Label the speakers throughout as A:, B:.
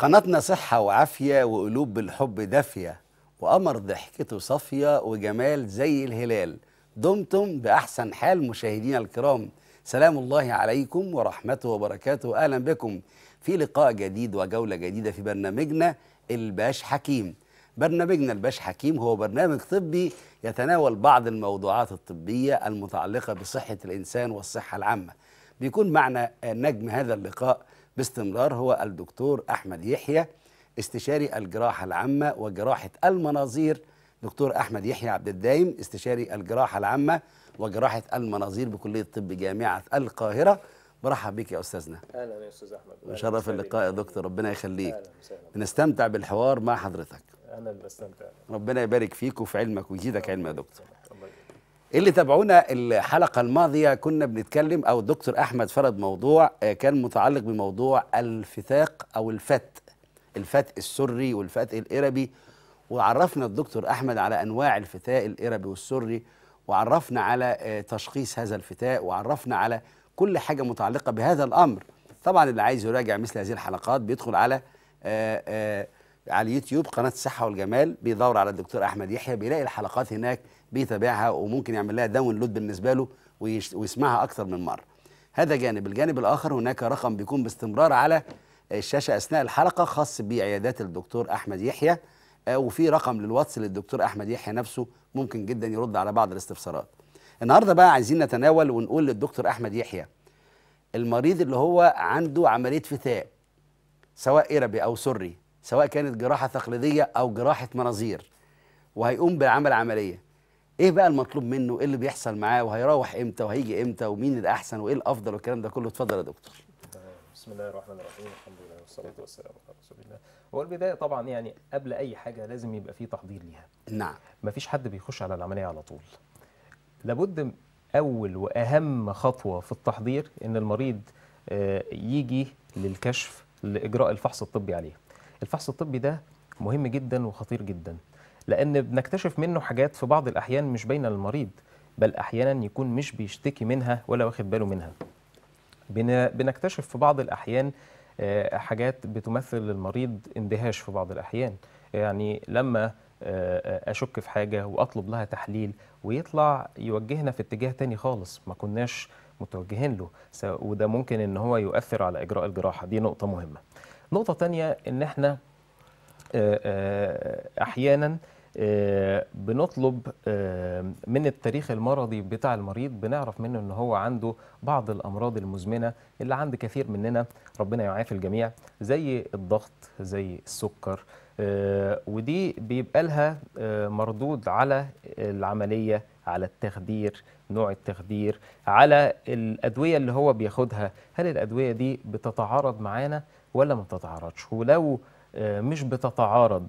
A: قناتنا صحة وعافية وقلوب بالحب دافية وقمر ضحكته صافية وجمال زي الهلال دمتم بأحسن حال مشاهدينا الكرام سلام الله عليكم ورحمته وبركاته أهلا بكم في لقاء جديد وجولة جديدة في برنامجنا الباش حكيم برنامجنا الباش حكيم هو برنامج طبي يتناول بعض الموضوعات الطبية المتعلقة بصحة الإنسان والصحة العامة بيكون معنا نجم هذا اللقاء باستمرار هو الدكتور أحمد يحيى استشاري الجراحة العامة وجراحة المناظير دكتور أحمد يحيى عبد الدايم استشاري الجراحة العامة وجراحة المناظير بكلية طب جامعة القاهرة برحب بك يا أستاذنا
B: أهلا يا أستاذ أحمد مشرف اللقاء يا دكتور ربنا يخليك
A: بنستمتع بالحوار مع حضرتك
B: أنا اللي بستمتع
A: ربنا يبارك فيك وفي علمك ويزيدك علم يا دكتور اللي تابعونا الحلقة الماضية كنا بنتكلم أو الدكتور أحمد فرض موضوع آه، كان متعلق بموضوع الفتاق أو الفت الفت السري والفت الإربي وعرفنا الدكتور أحمد على أنواع الفتاء الإربي والسري وعرفنا على آه، تشخيص هذا الفتاء وعرفنا على كل حاجة متعلقة بهذا الأمر طبعا اللي عايز يراجع مثل هذه الحلقات بيدخل على آه، على اليوتيوب قناة الصحة والجمال بيدور على الدكتور أحمد يحيى بيلاقي الحلقات هناك بيتابعها وممكن يعمل لها داونلود بالنسبه له ويسمعها اكثر من مره هذا جانب الجانب الاخر هناك رقم بيكون باستمرار على الشاشه اثناء الحلقه خاص بعيادات الدكتور احمد يحيى آه، وفي رقم للواتس للدكتور احمد يحيى نفسه ممكن جدا يرد على بعض الاستفسارات النهارده بقى عايزين نتناول ونقول للدكتور احمد يحيى المريض اللي هو عنده عمليه فتاء سواء اربي او سري سواء كانت جراحه تقليديه او جراحه مناظير وهيقوم بعمل عمليه ايه بقى المطلوب منه ايه اللي بيحصل معاه وهيروح امتى وهيجي امتى ومين الاحسن وايه الافضل والكلام ده كله اتفضل يا دكتور
B: بسم الله الرحمن الرحيم الحمد لله والصلاه والسلام على رسول الله هو البدايه طبعا يعني قبل اي حاجه لازم يبقى في تحضير ليها نعم مفيش حد بيخش على العمليه على طول لابد اول واهم خطوه في التحضير ان المريض آه، يجي للكشف لاجراء الفحص الطبي عليه الفحص الطبي ده مهم جدا وخطير جدا لأن بنكتشف منه حاجات في بعض الأحيان مش باينة للمريض بل أحيانا يكون مش بيشتكي منها ولا واخد باله منها بنكتشف في بعض الأحيان آه، حاجات بتمثل للمريض اندهاش في بعض الأحيان يعني لما آه، أشك في حاجة وأطلب لها تحليل ويطلع يوجهنا في اتجاه تاني خالص ما كناش متوجهين له وده ممكن ان هو يؤثر على اجراء الجراحه دي نقطه مهمه نقطه تانية ان احنا آه، احيانا بنطلب آه، من التاريخ المرضي بتاع المريض بنعرف منه ان هو عنده بعض الامراض المزمنه اللي عند كثير مننا ربنا يعافي الجميع زي الضغط زي السكر آه، ودي بيبقى لها آه، مردود على العمليه على التخدير نوع التخدير على الادويه اللي هو بياخدها هل الادويه دي بتتعارض معانا ولا ما بتتعارضش ولو مش بتتعارض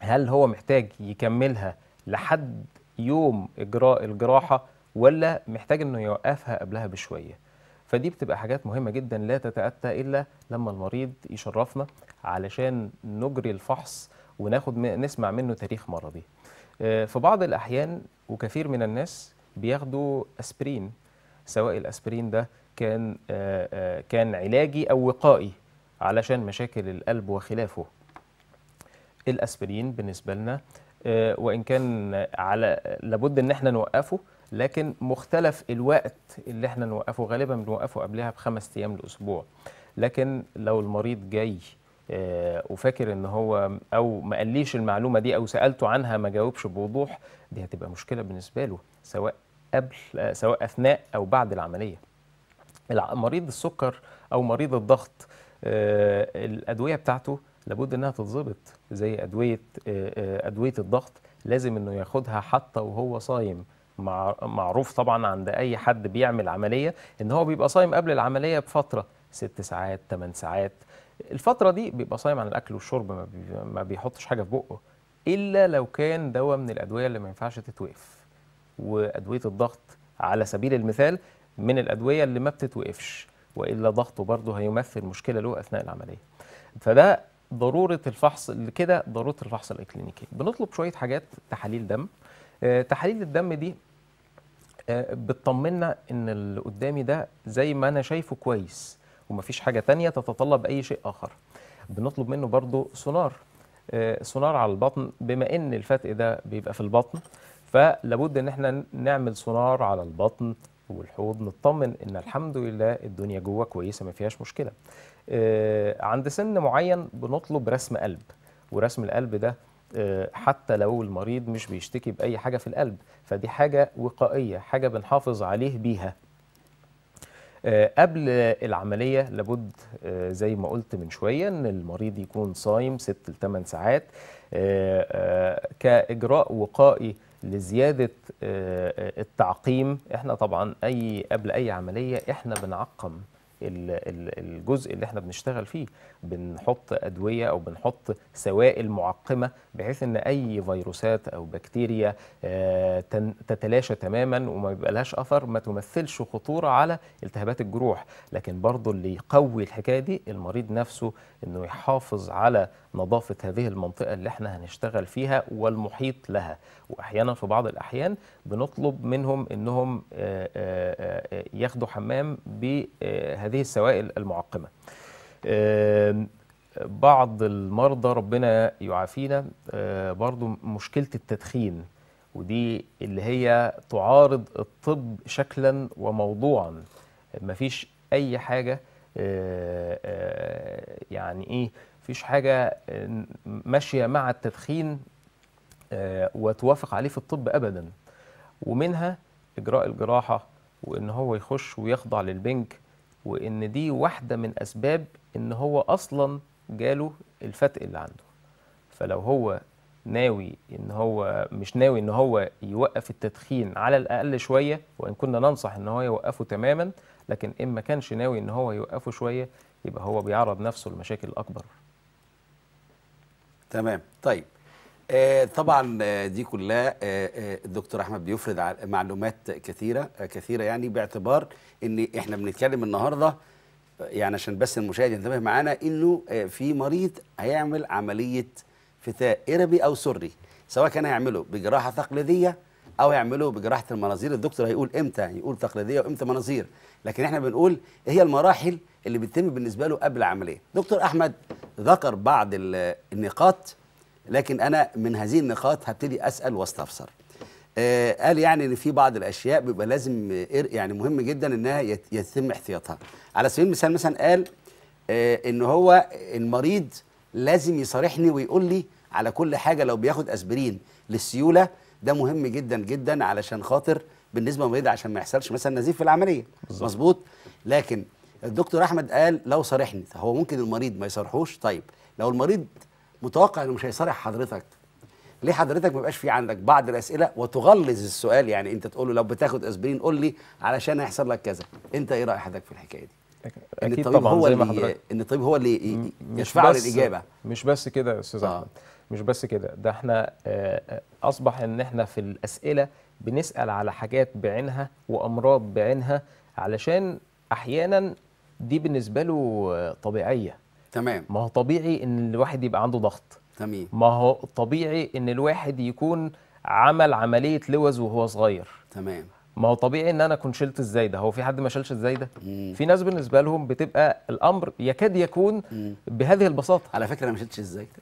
B: هل هو محتاج يكملها لحد يوم اجراء الجراحه ولا محتاج انه يوقفها قبلها بشويه فدي بتبقى حاجات مهمه جدا لا تتاتى الا لما المريض يشرفنا علشان نجري الفحص وناخد نسمع منه تاريخ مرضي آه، في بعض الاحيان وكثير من الناس بياخدوا اسبرين سواء الاسبرين ده كان آه، آه، كان علاجي او وقائي علشان مشاكل القلب وخلافه الاسبرين بالنسبه لنا آه، وان كان على لابد ان احنا نوقفه لكن مختلف الوقت اللي احنا نوقفه غالبا بنوقفه قبلها بخمس ايام لاسبوع لكن لو المريض جاي آه، وفاكر ان هو او ما قاليش المعلومه دي او سالته عنها ما جاوبش بوضوح دي هتبقى مشكله بالنسبه له سواء قبل آه، سواء اثناء او بعد العمليه مريض السكر او مريض الضغط الادويه بتاعته لابد انها تتظبط زي ادويه آه، آه، ادويه الضغط لازم انه ياخدها حتى وهو صايم معروف طبعا عند اي حد بيعمل عمليه ان هو بيبقى صايم قبل العمليه بفتره ست ساعات ثمان ساعات الفتره دي بيبقى صايم عن الاكل والشرب ما بيحطش حاجه في بقه الا لو كان دواء من الادويه اللي ما ينفعش تتوقف وادويه الضغط على سبيل المثال من الادويه اللي ما بتتوقفش والا ضغطه برضه هيمثل مشكله له اثناء العمليه فده ضروره الفحص كده ضروره الفحص الاكلينيكي بنطلب شويه حاجات تحاليل دم آه، تحاليل الدم دي آه، بتطمنا ان اللي قدامي ده زي ما انا شايفه كويس ومفيش حاجه تانية تتطلب اي شيء اخر بنطلب منه برضو سونار آه، سونار على البطن بما ان الفتق ده بيبقى في البطن فلابد ان احنا نعمل سونار على البطن والحوض نطمن ان الحمد لله الدنيا جوه كويسه ما فيهاش مشكله آه، عند سن معين بنطلب رسم قلب ورسم القلب ده آه، حتى لو المريض مش بيشتكي بأي حاجة في القلب فدي حاجة وقائية حاجة بنحافظ عليه بيها آه، قبل العملية لابد زي ما قلت من شوية أن المريض يكون صايم 6 ل 8 ساعات كإجراء وقائي لزيادة التعقيم احنا طبعا أي قبل أي عملية احنا بنعقم الجزء اللي احنا بنشتغل فيه بنحط ادويه او بنحط سوائل معقمه بحيث ان اي فيروسات او بكتيريا آه، تتلاشى تماما وما يبقالهاش اثر ما تمثلش خطوره على التهابات الجروح لكن برضه اللي يقوي الحكايه دي المريض نفسه انه يحافظ على نظافه هذه المنطقه اللي احنا هنشتغل فيها والمحيط لها واحيانا في بعض الاحيان بنطلب منهم انهم آه، آه، آه، ياخدوا حمام بهذه السوائل المعقمه بعض المرضى ربنا يعافينا برضو مشكله التدخين ودي اللي هي تعارض الطب شكلا وموضوعا مفيش اي حاجه يعني ايه فيش حاجه ماشيه مع التدخين آه، وتوافق عليه في الطب ابدا ومنها اجراء الجراحه وان هو يخش ويخضع للبنج وان دي واحده من اسباب ان هو اصلا جاله الفتق اللي عنده فلو هو ناوي ان هو مش ناوي ان هو يوقف التدخين على الاقل شويه وان كنا ننصح ان هو يوقفه تماما لكن ان ما كانش ناوي ان هو يوقفه شويه يبقى هو بيعرض نفسه لمشاكل اكبر
A: تمام طيب آه، طبعا آه، دي كلها آه، الدكتور احمد بيفرد معلومات كثيره كثيره يعني باعتبار ان احنا بنتكلم النهارده يعني عشان بس المشاهد ينتبه معانا انه في مريض هيعمل عمليه فتاء اربي او سري سواء كان هيعمله بجراحه تقليديه او هيعمله بجراحه المناظير الدكتور هيقول امتى يقول تقليديه وامتى مناظير لكن احنا بنقول ايه هي المراحل اللي بتتم بالنسبه له قبل العمليه دكتور احمد ذكر بعض النقاط لكن انا من هذه النقاط هبتدي اسال واستفسر آه قال يعني ان في بعض الاشياء بيبقى لازم آه، يعني مهم جدا انها يتم احتياطها على سبيل المثال مثلا قال آه ان هو المريض لازم يصارحني ويقول لي على كل حاجه لو بياخد اسبرين للسيوله ده مهم جدا جدا علشان خاطر بالنسبه للمريض عشان ما يحصلش مثلا نزيف في العمليه مظبوط لكن الدكتور احمد قال لو صارحني هو ممكن المريض ما يصارحوش طيب لو المريض متوقع انه مش هيصارح حضرتك ليه حضرتك ما بقاش في عندك بعض الاسئله وتغلظ السؤال يعني انت تقول له لو بتاخد اسبرين قول لي علشان هيحصل لك كذا انت ايه راي حضرتك في الحكايه دي ان الطبيب طبعًا هو اللي
B: ان الطبيب هو اللي يشفع للاجابه مش بس كده يا استاذ احمد آه. مش بس كده ده احنا آه، آه، اصبح ان احنا في الاسئله بنسال على حاجات بعينها وامراض بعينها علشان احيانا دي بالنسبه له طبيعيه تمام ما هو طبيعي ان الواحد يبقى عنده ضغط تمام ما هو طبيعي ان الواحد يكون عمل عمليه لوز وهو صغير تمام ما هو طبيعي ان انا اكون شلت الزايده هو في حد ما شالش الزايده في ناس بالنسبه لهم بتبقى الامر يكاد يكون مم. بهذه البساطه على فكره انا ما شلتش الزايده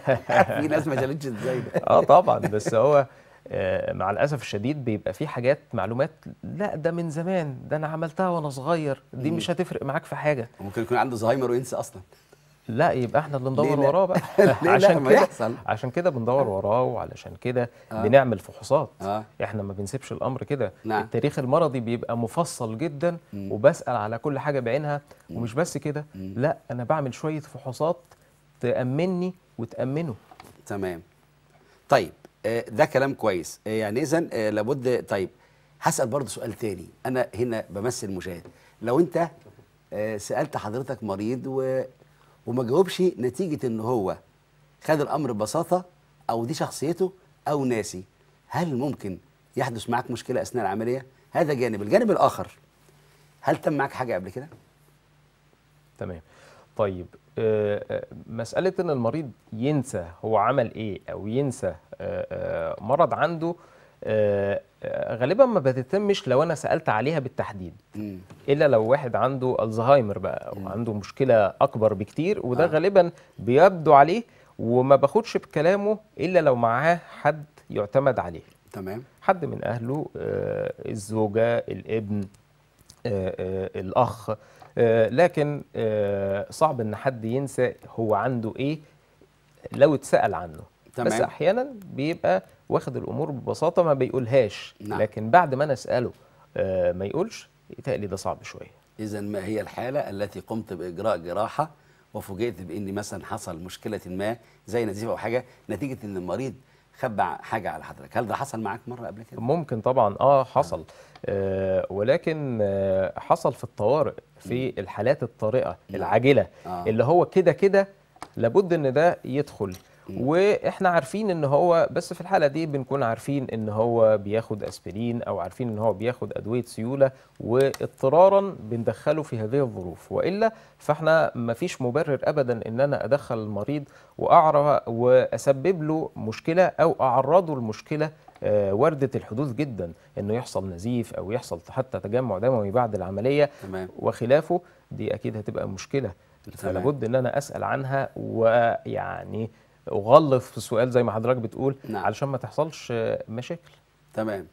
B: في ناس ما شالتش الزايده اه طبعا بس هو آه، مع الاسف الشديد بيبقى في حاجات معلومات لا ده من زمان ده انا عملتها وانا صغير دي مش هتفرق معاك في حاجه ممكن يكون عنده زهايمر وينسى اصلا لا يبقى احنا اللي ندور وراه بقى عشان كده عشان كده بندور وراه وعلشان كده آه. بنعمل فحوصات آه. احنا ما بنسيبش الامر كده نعم. التاريخ المرضي بيبقى مفصل جدا م. وبسال على كل حاجه بعينها م. ومش بس كده لا انا بعمل شويه فحوصات تامني وتامنه تمام
A: طيب آه، ده كلام كويس آه، يعني اذا آه، لابد طيب هسال برضه سؤال تاني انا هنا بمثل مشاهد لو انت سالت حضرتك مريض و وما جاوبش نتيجه ان هو خد الامر ببساطه او دي شخصيته او ناسي هل ممكن يحدث معاك مشكله اثناء العمليه هذا جانب الجانب الاخر هل تم معاك حاجه قبل كده
B: تمام طيب آه، آه، مساله ان المريض ينسى هو عمل ايه او ينسى آه، مرض عنده آه، آه، غالبا ما بتتمش لو انا سالت عليها بالتحديد م. الا لو واحد عنده الزهايمر بقى او عنده مشكله اكبر بكتير وده آه. غالبا بيبدو عليه وما باخدش بكلامه الا لو معاه حد يعتمد عليه تمام حد من اهله آه الزوجه الابن آه, آه، الاخ لكن صعب ان حد ينسى هو عنده ايه لو اتسال عنه تمام. بس احيانا بيبقى واخد الامور ببساطه ما بيقولهاش نعم. لكن بعد ما نساله اساله آه، ما يقولش يتهيألي ده صعب شويه
A: اذا ما هي الحاله التي قمت باجراء جراحه وفوجئت بان مثلا حصل مشكله ما زي نزيف او حاجه نتيجه ان
B: المريض خبى حاجه على حضرتك هل ده حصل معاك مره قبل كده ممكن طبعا اه حصل نعم. آه ولكن آه حصل في الطوارئ في الحالات الطارئه نعم. العاجله آه. اللي هو كده كده لابد ان ده يدخل واحنا عارفين ان هو بس في الحاله دي بنكون عارفين ان هو بياخد اسبرين او عارفين ان هو بياخد ادويه سيوله واضطرارا بندخله في هذه الظروف والا فاحنا ما فيش مبرر ابدا ان انا ادخل المريض واعرف واسبب له مشكله او اعرضه لمشكله آه، وردة الحدوث جدا انه يحصل نزيف او يحصل حتى تجمع دموي بعد العمليه تمام. وخلافه دي اكيد هتبقى مشكله فلابد ان انا اسال عنها ويعني اغلف في السؤال زي ما حضرتك بتقول نعم. علشان ما تحصلش مشاكل تمام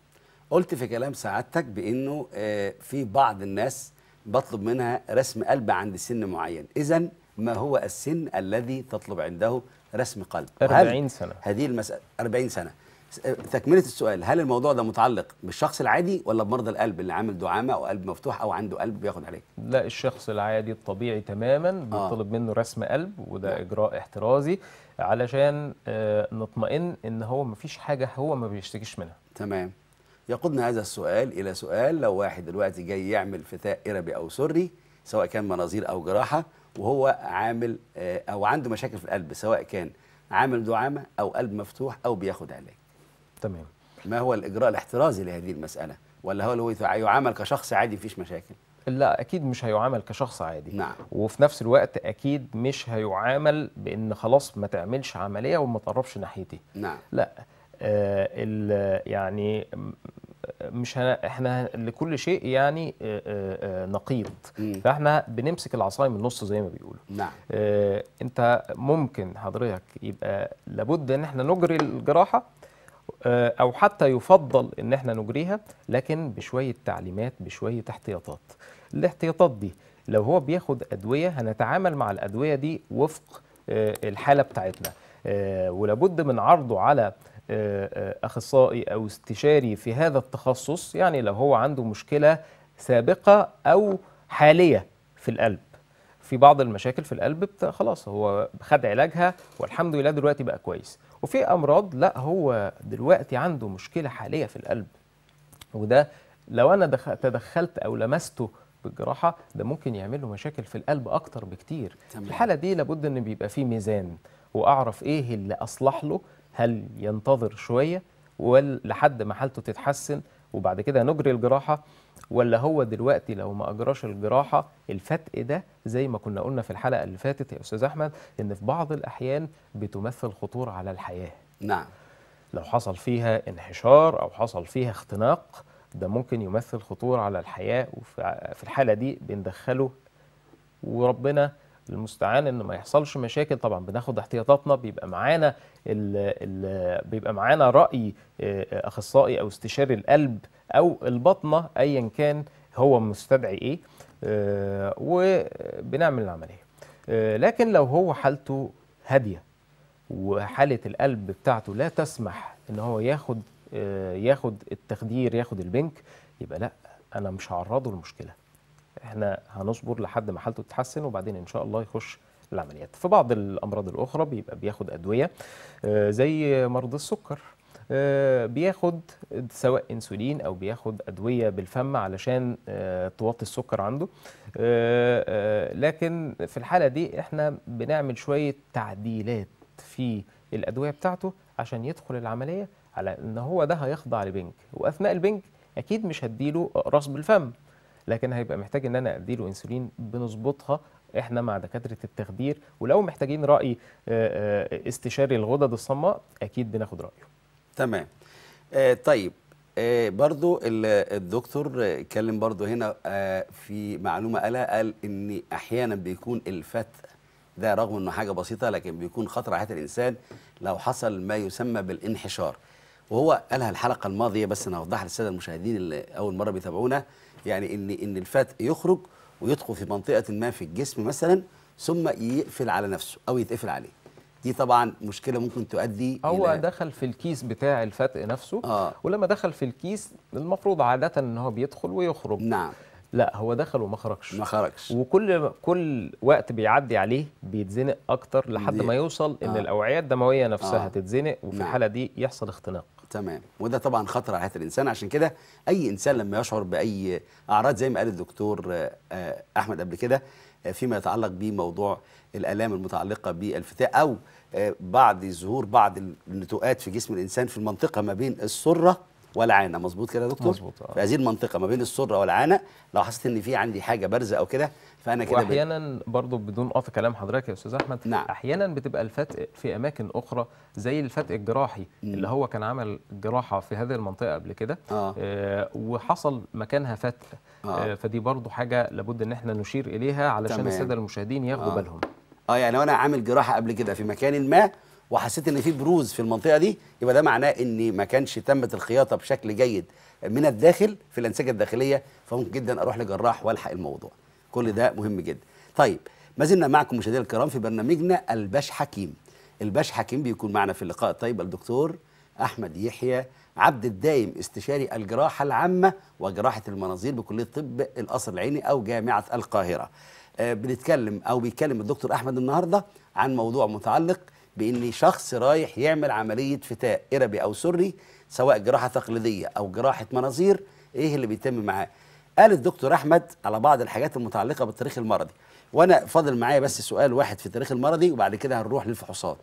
B: قلت في كلام سعادتك
A: بانه آه، في بعض الناس بطلب منها رسم قلب عند سن معين اذا ما هو السن الذي تطلب عنده رسم قلب 40 سنه هذه المساله 40 سنه تكمله السؤال هل الموضوع ده متعلق بالشخص العادي ولا بمرضى القلب اللي عامل دعامه او قلب مفتوح او عنده قلب بياخد عليه
B: لا الشخص العادي الطبيعي تماما آه. بيطلب آه. منه رسم قلب وده نعم. اجراء احترازي علشان آه، نطمئن ان هو ما فيش حاجه هو ما بيشتكيش منها تمام
A: يقودنا هذا السؤال الى سؤال لو واحد دلوقتي جاي يعمل فتاء اربي او سري سواء كان مناظير او جراحه وهو عامل آه، او عنده مشاكل في القلب سواء كان عامل دعامه او قلب مفتوح او بياخد علاج تمام ما هو الاجراء الاحترازي لهذه المساله ولا هو يعامل كشخص عادي مفيش مشاكل
B: لا اكيد مش هيعامل كشخص عادي نعم. وفي نفس الوقت اكيد مش هيعامل بان خلاص ما تعملش عمليه وما تقربش ناحيتي نعم لا آه يعني مش هن... احنا لكل شيء يعني آه، آه، آه، نقيض فاحنا بنمسك العصايه من النص زي ما بيقولوا نعم انت ممكن حضرتك يبقى لابد ان احنا نجري الجراحه او حتى يفضل ان احنا نجريها لكن بشويه تعليمات بشويه احتياطات الاحتياطات دي لو هو بياخد ادويه هنتعامل مع الادويه دي وفق آه، الحاله بتاعتنا آه، ولابد من عرضه على آه، اخصائي او استشاري في هذا التخصص يعني لو هو عنده مشكله سابقه او حاليه في القلب في بعض المشاكل في القلب خلاص هو خد علاجها والحمد لله دلوقتي بقى كويس وفي امراض لا هو دلوقتي عنده مشكله حاليه في القلب وده لو انا تدخلت او لمسته بالجراحه ده ممكن يعمل له مشاكل في القلب اكتر بكتير تمام. الحاله دي لابد ان بيبقى فيه ميزان واعرف ايه اللي اصلح له هل ينتظر شويه ولا لحد ما حالته تتحسن وبعد كده نجري الجراحه ولا هو دلوقتي لو ما اجراش الجراحه الفتق ده زي ما كنا قلنا في الحلقه اللي فاتت يا استاذ احمد ان في بعض الاحيان بتمثل خطوره على الحياه نعم لو حصل فيها انحشار او حصل فيها اختناق ده ممكن يمثل خطورة على الحياة وفي الحالة دي بندخله وربنا المستعان ان ما يحصلش مشاكل طبعا بناخد احتياطاتنا بيبقى معانا الـ الـ بيبقى معانا راي آه، آه، اخصائي او استشاري القلب او البطنه ايا كان هو مستدعي ايه آه وبنعمل العمليه آه لكن لو هو حالته هاديه وحاله القلب بتاعته لا تسمح ان هو ياخد آه، ياخد التخدير ياخد البنك يبقى لا انا مش هعرضه لمشكله احنا هنصبر لحد ما حالته تتحسن وبعدين ان شاء الله يخش العمليات في بعض الامراض الاخرى بيبقى بياخد ادويه آه، زي مرض السكر آه، بياخد سواء انسولين او بياخد ادويه بالفم علشان توطي السكر عنده لكن في الحاله دي احنا بنعمل شويه تعديلات في الادويه بتاعته عشان يدخل العمليه على ان هو ده هيخضع لبنك واثناء البنك اكيد مش هديله راس بالفم لكن هيبقى محتاج ان انا اديله انسولين بنظبطها احنا مع دكاتره التخدير ولو محتاجين راي آه، آه، استشاري الغدد الصماء اكيد بناخد رايه
A: تمام آه، طيب برضو الدكتور اتكلم برضو هنا في معلومه قالها قال ان احيانا بيكون الفتق ده رغم انه حاجه بسيطه لكن بيكون خطر على حياه الانسان لو حصل ما يسمى بالانحشار وهو قالها الحلقه الماضيه بس انا اوضحها للساده المشاهدين اللي اول مره بيتابعونا يعني ان ان الفات يخرج ويدخل في منطقه ما في الجسم مثلا ثم يقفل على نفسه او يتقفل عليه دي طبعا مشكله ممكن تؤدي هو إلى
B: دخل في الكيس بتاع الفتق نفسه آه. ولما دخل في الكيس المفروض عاده ان هو بيدخل ويخرج نعم لا هو دخل وما خرجش ما خرجش وكل كل وقت بيعدي عليه بيتزنق اكتر لحد ما يوصل ان آه. الاوعيه الدمويه نفسها آه. تتزنق وفي نعم. الحاله نعم. دي يحصل اختناق تمام وده طبعا خطر على حياه الانسان عشان كده اي انسان لما يشعر
A: باي اعراض زي ما قال الدكتور آه، آه، احمد قبل كده آه، فيما يتعلق بموضوع الالام المتعلقه بالفتاء او بعد ظهور بعض النتوءات في جسم الانسان في المنطقه ما بين السره والعانه مظبوط كده يا دكتور مظبوط في هذه المنطقه ما بين السره والعانه لو حسيت ان في عندي حاجه بارزه او كده فانا كده واحيانا
B: برضو بدون قطع كلام حضرتك يا استاذ احمد نعم. احيانا بتبقى الفتق في اماكن اخرى زي الفتق الجراحي م. اللي هو كان عمل جراحه في هذه المنطقه قبل كده آه. آه وحصل مكانها فتق آه. آه فدي برضو حاجه لابد ان احنا نشير اليها علشان الساده المشاهدين ياخدوا آه. بالهم
A: اه يعني انا عامل جراحه قبل كده في مكان ما وحسيت ان في بروز في المنطقه دي يبقى ده معناه ان ما كانش تمت الخياطه بشكل جيد من الداخل في الانسجه الداخليه فممكن جدا اروح لجراح والحق الموضوع كل ده مهم جدا طيب ما زلنا معكم مشاهدينا الكرام في برنامجنا الباش حكيم الباش حكيم بيكون معنا في اللقاء طيب الدكتور احمد يحيى عبد الدايم استشاري الجراحه العامه وجراحه المناظير بكليه طب القصر العيني او جامعه القاهره آه بنتكلم او بيتكلم الدكتور احمد النهارده عن موضوع متعلق بان شخص رايح يعمل عمليه فتاء اربي او سري سواء جراحه تقليديه او جراحه مناظير ايه اللي بيتم معاه قال الدكتور احمد على بعض الحاجات المتعلقه بالتاريخ المرضي وانا فاضل معايا بس سؤال واحد في التاريخ المرضي وبعد كده هنروح للفحوصات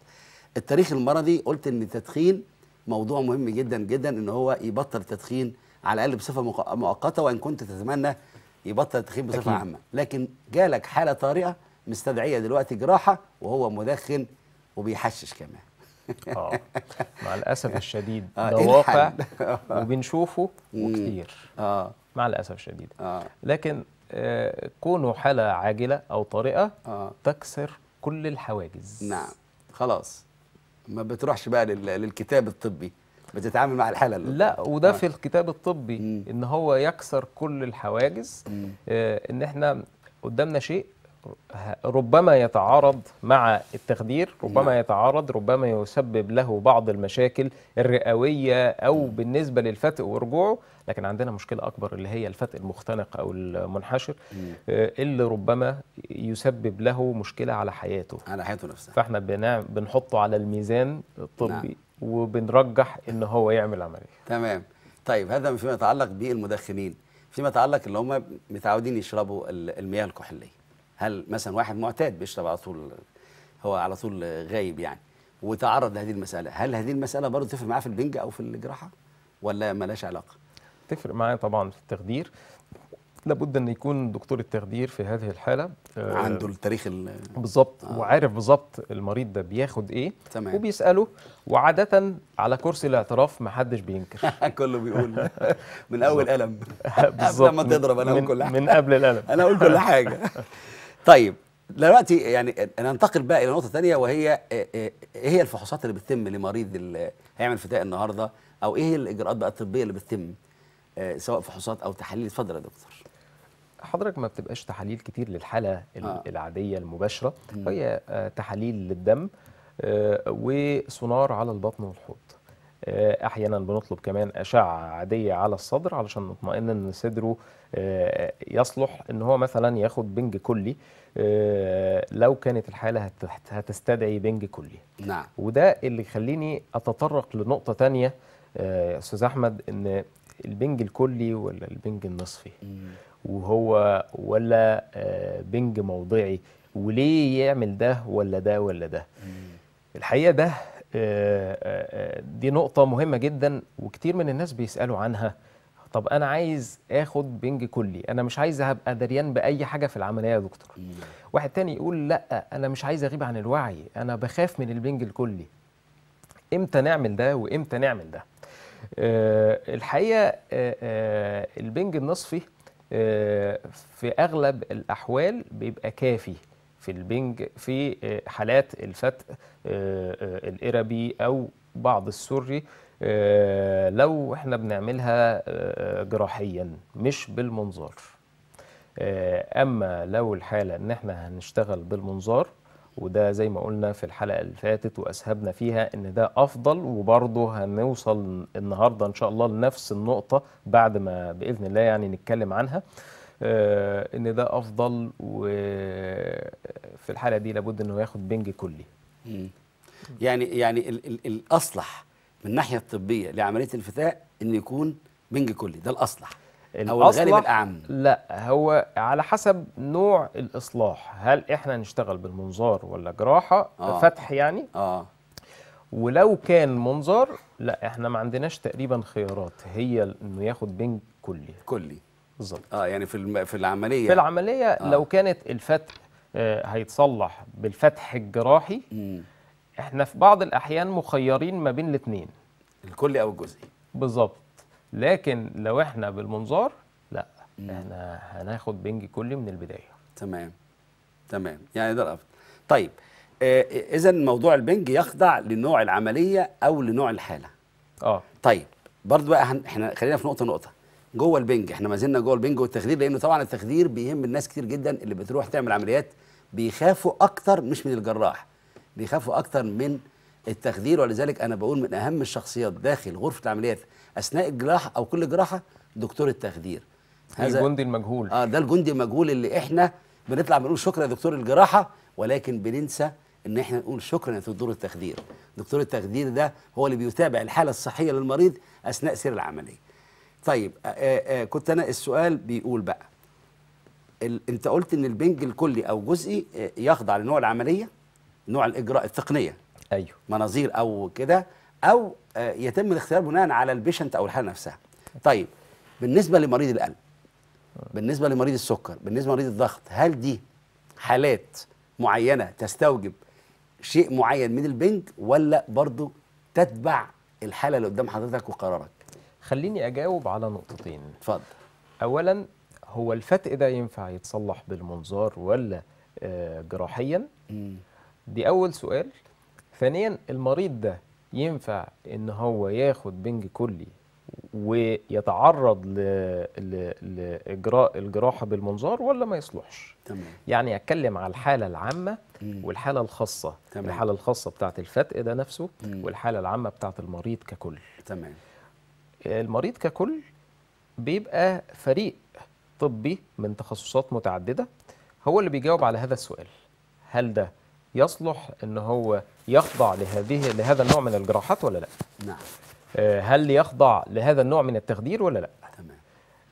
A: التاريخ المرضي قلت ان التدخين موضوع مهم جدا جدا ان هو يبطل التدخين على الاقل بصفه مؤقته وان كنت تتمنى يبطل التدخين بصفه أكيد. عامه لكن جالك حاله طارئه مستدعيه دلوقتي جراحه وهو مدخن وبيحشش كمان اه
B: مع الاسف الشديد آه، ده إيه واقع آه. وبنشوفه وكتير اه مع الاسف الشديد آه. لكن آه، كونه حاله عاجله او طارئه آه. تكسر كل الحواجز نعم
A: خلاص ما بتروحش بقى للكتاب
B: الطبي بتتعامل مع الحاله لا وده آه. في الكتاب الطبي م. ان هو يكسر كل الحواجز آه ان احنا قدامنا شيء ربما يتعارض مع التخدير ربما نعم. يتعارض ربما يسبب له بعض المشاكل الرئوية أو بالنسبة للفتق ورجوعه لكن عندنا مشكلة أكبر اللي هي الفتق المختنق أو المنحشر آه، اللي ربما يسبب له مشكلة على حياته على حياته نفسها فاحنا بنحطه على الميزان الطبي نعم. وبنرجح ان هو يعمل عملية
A: تمام طيب هذا فيما يتعلق بالمدخنين فيما يتعلق اللي هم متعودين يشربوا المياه الكحوليه هل مثلا واحد معتاد بيشرب على طول هو على طول غايب يعني وتعرض لهذه المساله هل هذه المساله برضه تفرق معاه في البنج او في الجراحه ولا ملاش علاقه
B: تفرق معاه طبعا في التخدير لابد ان يكون دكتور التخدير في هذه الحاله آه، عنده التاريخ بالظبط آه. وعارف بالظبط المريض ده بياخد ايه تمام. وبيساله وعاده على كرسي الاعتراف ما حدش بينكر كله بيقول من اول قلم بالظبط قبل ما تضرب انا اقول كل حاجه من قبل القلم انا اقول كل حاجه طيب دلوقتي
A: يعني ننتقل بقى الى نقطه ثانيه وهي آه، آه، ايه هي الفحوصات اللي بتتم لمريض اللي هيعمل فداء النهارده او ايه الاجراءات بقى الطبيه اللي بتتم آه، سواء فحوصات او تحاليل
B: اتفضل يا دكتور حضرتك ما بتبقاش تحاليل كتير للحاله آه. العاديه المباشره هي تحاليل للدم وسونار على البطن والحوض آه، احيانا بنطلب كمان اشعه عاديه على الصدر علشان نطمئن ان صدره آه، يصلح ان هو مثلا ياخد بنج كلي آه، لو كانت الحاله هتستدعي بنج كلي نعم وده اللي يخليني اتطرق لنقطه ثانيه استاذ احمد ان البنج الكلي ولا البنج النصفي وهو ولا بنج موضعي وليه يعمل ده ولا ده ولا ده الحقيقه ده آه، آه، آه، دي نقطة مهمة جدا وكتير من الناس بيسألوا عنها طب أنا عايز آخد بنج كلي أنا مش عايز أبقى دريان بأي حاجة في العملية يا دكتور إيه؟ واحد تاني يقول لأ أنا مش عايز أغيب عن الوعي أنا بخاف من البنج الكلي إمتى نعمل ده وإمتى نعمل ده الحقيقة البنج النصفي في أغلب الأحوال بيبقى كافي في البنج في آه، حالات الفتق آه، آه، الإربي أو بعض السري لو احنا بنعملها جراحيا مش بالمنظار أما لو الحالة إن احنا هنشتغل بالمنظار وده زي ما قلنا في الحلقة اللي فاتت وأسهبنا فيها إن ده أفضل وبرضه هنوصل النهاردة إن شاء الله لنفس النقطة بعد ما بإذن الله يعني نتكلم عنها آه، ان ده افضل وفي الحاله دي لابد انه ياخد بنج كلي يعني
A: يعني ال ال
B: الاصلح
A: من الناحيه الطبيه لعمليه الفتاء ان يكون بنج كلي ده الاصلح او الغالب الاعم
B: لا هو على حسب نوع الاصلاح هل احنا نشتغل بالمنظار ولا جراحه آه. فتح يعني اه ولو كان منظار لا احنا ما عندناش تقريبا خيارات هي انه ياخد بنج كلي كلي بالظبط
A: اه يعني في في العمليه في العمليه آه. لو
B: كانت الفتح آه، هيتصلح بالفتح الجراحي مم. احنا في بعض الاحيان مخيرين ما بين الاثنين الكلي او الجزئي بالظبط لكن لو احنا بالمنظار لا مم. احنا هناخد بنج كلي من البدايه تمام تمام يعني ده الافضل
A: طيب آه, آه، اذا موضوع البنج يخضع لنوع العمليه او لنوع الحاله اه طيب برضو بقى احنا خلينا في نقطه نقطه جوه البنج احنا ما زلنا جوه البنج والتخدير لانه طبعا التخدير بيهم الناس كتير جدا اللي بتروح تعمل عمليات بيخافوا اكتر مش من الجراح بيخافوا اكتر من التخدير ولذلك انا بقول من اهم الشخصيات داخل غرفه العمليات اثناء الجراحه او كل جراحه دكتور التخدير هذا الجندي المجهول اه ده الجندي المجهول اللي احنا بنطلع بنقول شكرا يا دكتور الجراحه ولكن بننسى ان احنا نقول شكرا يا دكتور التخدير دكتور التخدير ده هو اللي بيتابع الحاله الصحيه للمريض اثناء سير العمليه طيب آآ آه، آآ آه، آه، كنت انا السؤال بيقول بقى انت قلت ان البنج الكلي او جزئي يخضع لنوع العمليه نوع الاجراء التقنيه ايوه مناظير او كده او يتم الاختيار بناء على البيشنت او الحاله نفسها طيب بالنسبه لمريض القلب بالنسبه لمريض السكر بالنسبه لمريض الضغط هل دي حالات معينه تستوجب شيء معين من البنج ولا برضه تتبع
B: الحاله اللي قدام حضرتك وقرارك خليني أجاوب على نقطتين اتفضل أولا هو الفتق ده ينفع يتصلح بالمنظار ولا آه، جراحيا دي أول سؤال ثانيا المريض ده ينفع ان هو ياخد بنج كلي ويتعرض لاجراء الجراحه بالمنظار ولا ما يصلحش تمام. يعني اتكلم على الحاله العامه مم. والحاله الخاصه تمام. الحاله الخاصه بتاعه الفتق ده نفسه مم. والحاله العامه بتاعه المريض ككل تمام المريض ككل بيبقى فريق طبي من تخصصات متعدده هو اللي بيجاوب على هذا السؤال هل ده يصلح ان هو يخضع لهذه لهذا النوع من الجراحات ولا لا نعم آه، هل يخضع لهذا النوع من التخدير ولا لا تمام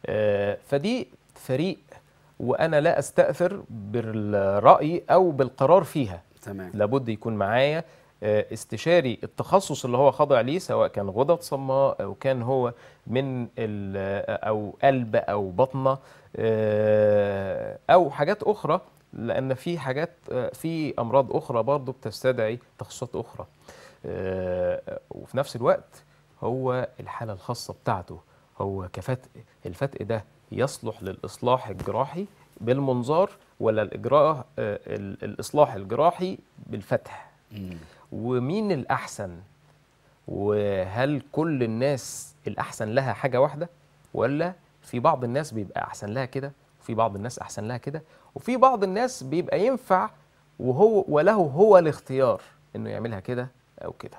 B: آه، فدي فريق وانا لا استاثر بالراي او بالقرار فيها تمام لابد يكون معايا آه، استشاري التخصص اللي هو خاضع ليه سواء كان غدد صماء او كان هو من آه، او قلب او بطنه آه، او حاجات اخرى لان في حاجات في امراض اخرى برضو بتستدعي تخصصات اخرى وفي نفس الوقت هو الحاله الخاصه بتاعته هو كفتق الفتق ده يصلح للاصلاح الجراحي بالمنظار ولا الاجراء الاصلاح الجراحي بالفتح ومين الأحسن وهل كل الناس الأحسن لها حاجة واحدة ولا في بعض الناس بيبقى أحسن لها كده وفي بعض الناس أحسن لها كده وفي بعض الناس بيبقى ينفع وهو وله هو الاختيار إنه يعملها كده أو كده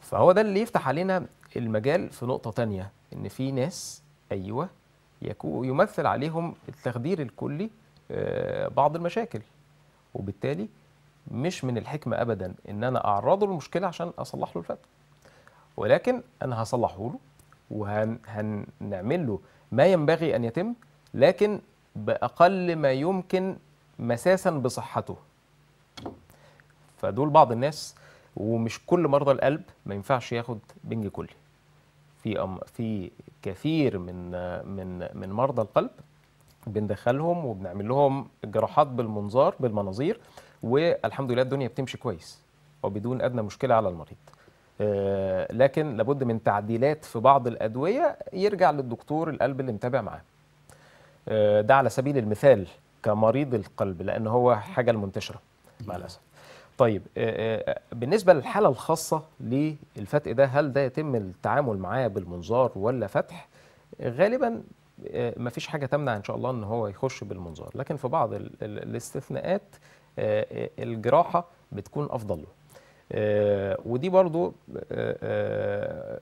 B: فهو ده اللي يفتح علينا المجال في نقطة تانية إن في ناس أيوة يمثل عليهم التخدير الكلي آه، بعض المشاكل وبالتالي مش من الحكمة أبدا إن أنا أعرضه للمشكلة عشان أصلح له الفتح ولكن أنا هصلحه له وهنعمل له ما ينبغي أن يتم لكن بأقل ما يمكن مساسا بصحته فدول بعض الناس ومش كل مرضى القلب ما ينفعش ياخد بنج كلي في في كثير من من من مرضى القلب بندخلهم وبنعمل لهم جراحات بالمنظار بالمناظير والحمد لله الدنيا بتمشي كويس وبدون ادنى مشكله على المريض آه، لكن لابد من تعديلات في بعض الادويه يرجع للدكتور القلب اللي متابع معاه آه، ده على سبيل المثال كمريض القلب لان هو حاجه المنتشره مع الاسف طيب آه، بالنسبه للحاله الخاصه للفتق ده هل ده يتم التعامل معاه بالمنظار ولا فتح غالبا مفيش حاجه تمنع ان شاء الله ان هو يخش بالمنظار لكن في بعض الاستثناءات آه، آه، الجراحه بتكون افضل له آه، ودي برضو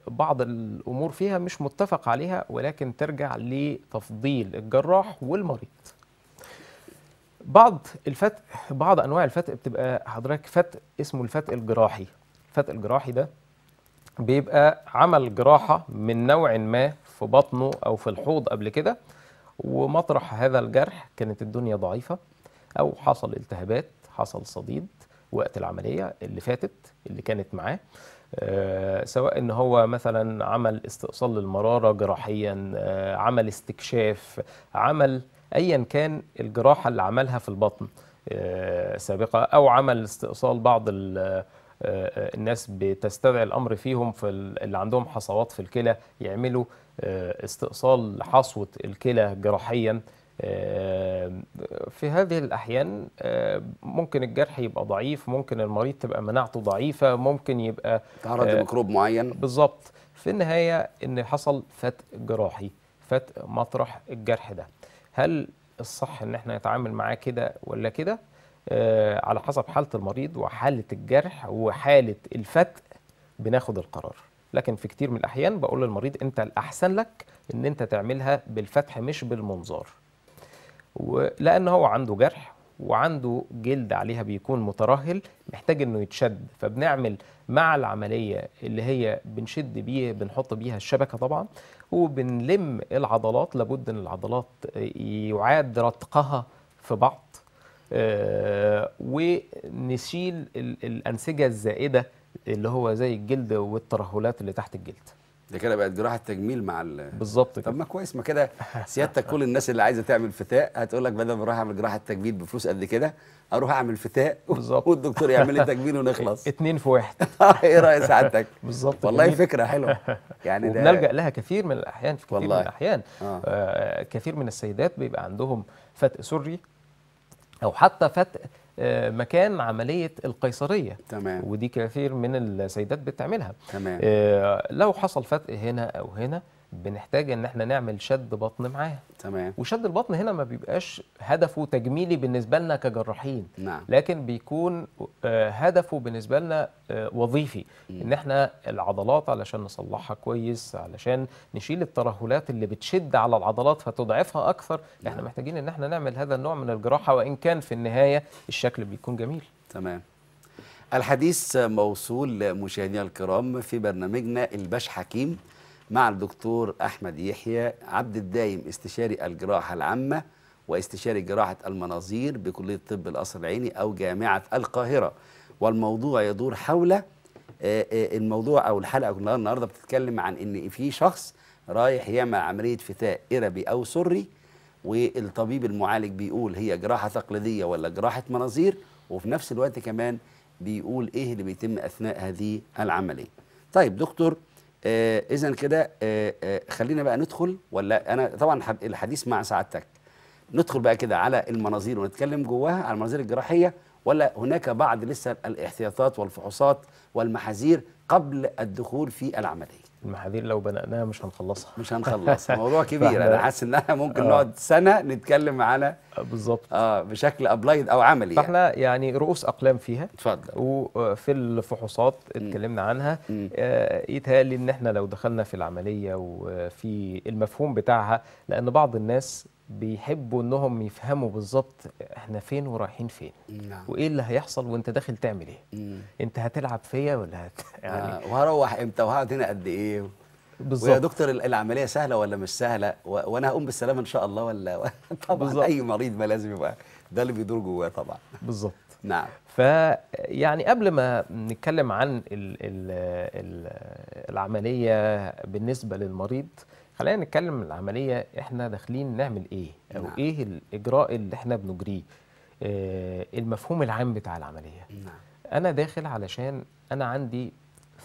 B: بعض الامور فيها مش متفق عليها ولكن ترجع لتفضيل الجراح والمريض بعض الفتق بعض انواع الفتق بتبقى حضرتك فتق اسمه الفتق الجراحي الفتق الجراحي ده بيبقى عمل جراحه من نوع ما في بطنه او في الحوض قبل كده ومطرح هذا الجرح كانت الدنيا ضعيفه او حصل التهابات حصل صديد وقت العمليه اللي فاتت اللي كانت معاه آه سواء ان هو مثلا عمل استئصال للمراره جراحيا آه عمل استكشاف عمل ايا كان الجراحه اللي عملها في البطن آه سابقه او عمل استئصال بعض آه، آه، الناس بتستدعي الامر فيهم في اللي عندهم حصوات في الكلى يعملوا آه، استئصال حصوه الكلى جراحيا آه، في هذه الأحيان آه، ممكن الجرح يبقى ضعيف ممكن المريض تبقى مناعته ضعيفة ممكن يبقى تعرض آه، لميكروب معين بالظبط في النهاية إن حصل فتق جراحي فتق مطرح الجرح ده هل الصح إن احنا نتعامل معاه كده ولا كده على حسب حالة المريض وحالة الجرح وحالة الفتق بناخد القرار لكن في كتير من الأحيان بقول للمريض أنت الأحسن لك إن أنت تعملها بالفتح مش بالمنظار لان هو عنده جرح وعنده جلد عليها بيكون مترهل محتاج انه يتشد فبنعمل مع العمليه اللي هي بنشد بيه بنحط بيها الشبكه طبعا وبنلم العضلات لابد ان العضلات يعاد رتقها في بعض آه، ونشيل الانسجه الزائده اللي هو زي الجلد والترهلات اللي تحت الجلد
A: ده كده بقت جراحه تجميل مع ال بالظبط طب ما كويس ما كده سيادتك كل الناس اللي عايزه تعمل فتاء هتقول لك بدل ما اروح اعمل جراحه تجميل بفلوس قد كده اروح اعمل
B: فتاء بالظبط والدكتور يعمل لي تجميل ونخلص اتنين في واحد آه، ايه راي سعادتك بالظبط والله جميل. فكره حلوه يعني ده بنلجا لها كثير من الاحيان في كثير والله. من الاحيان آه. آه كثير من السيدات بيبقى عندهم فتق سري او حتى فتق آه، مكان عمليه القيصريه تمام ودي كثير من السيدات بتعملها تمام آه، لو حصل فتق هنا او هنا بنحتاج ان احنا نعمل شد بطن معاه تمام وشد البطن هنا ما بيبقاش هدفه تجميلي بالنسبه لنا كجراحين نعم. لكن بيكون آه، هدفه بالنسبه لنا آه، وظيفي م. ان احنا العضلات علشان نصلحها كويس علشان نشيل الترهلات اللي بتشد على العضلات فتضعفها اكثر نعم. احنا محتاجين ان احنا نعمل هذا النوع من الجراحه وان كان في النهايه الشكل بيكون جميل
A: تمام الحديث موصول مشاهدينا الكرام في برنامجنا الباش حكيم مع الدكتور أحمد يحيى عبد الدايم استشاري الجراحة العامة واستشاري جراحة المناظير بكلية طب القصر العيني أو جامعة القاهرة والموضوع يدور حول آه، آه، الموضوع أو الحلقة كلها النهاردة بتتكلم عن إن في شخص رايح يعمل عملية فتاء إربي أو سري والطبيب المعالج بيقول هي جراحة تقليدية ولا جراحة مناظير وفي نفس الوقت كمان بيقول إيه اللي بيتم أثناء هذه العملية طيب دكتور آه اذا كده آه آه خلينا بقى ندخل ولا انا طبعا الحديث مع سعادتك ندخل بقى كده على المناظير ونتكلم جواها على المناظير الجراحيه ولا هناك بعض لسه الاحتياطات والفحوصات والمحاذير قبل الدخول
B: في العمليه المحاذير لو بدأناها مش هنخلصها مش هنخلصها موضوع كبير انا حاسس
A: ان احنا ممكن آه. نقعد
B: سنه نتكلم على بالظبط اه بشكل ابلايد او عملي يعني. فاحنا يعني. يعني رؤوس اقلام فيها اتفضل وفي آه، الفحوصات اتكلمنا عنها آه يتهيألي ان احنا لو دخلنا في العمليه وفي المفهوم بتاعها لان بعض الناس بيحبوا انهم يفهموا بالظبط احنا فين ورايحين فين نعم. وايه اللي هيحصل وانت داخل تعمل ايه مم. انت هتلعب فيا ولا هت... آه، يعني آه. وهروح امتى
A: وهقعد هنا قد ايه بالظبط ويا دكتور العمليه سهله ولا مش سهله و... وانا هقوم بالسلامه ان شاء الله ولا طبعا بالزبط. اي مريض ما لازم يبقى ده اللي بيدور جواه طبعا
B: بالظبط نعم فيعني قبل ما نتكلم عن ال ال ال العمليه بالنسبه للمريض خلينا نتكلم العمليه احنا داخلين نعمل ايه او نعم. ايه الاجراء اللي احنا بنجريه آه المفهوم العام بتاع العمليه نعم. انا داخل علشان انا عندي